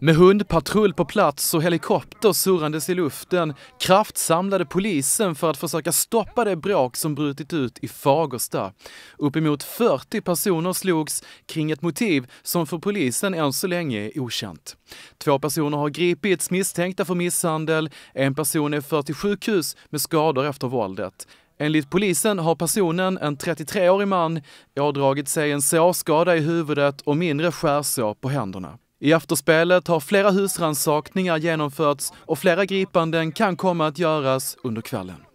Med hundpatrull på plats och helikopter surrandes i luften kraftsamlade polisen för att försöka stoppa det bråk som brutit ut i Fagersta. Uppemot 40 personer slogs kring ett motiv som för polisen än så länge är okänt. Två personer har gripits misstänkta för misshandel, en person är förd till sjukhus med skador efter våldet. Enligt polisen har personen, en 33-årig man, ådragit sig en sårskada i huvudet och mindre skärsår på händerna. I efterspelet har flera husransakningar genomförts och flera gripanden kan komma att göras under kvällen.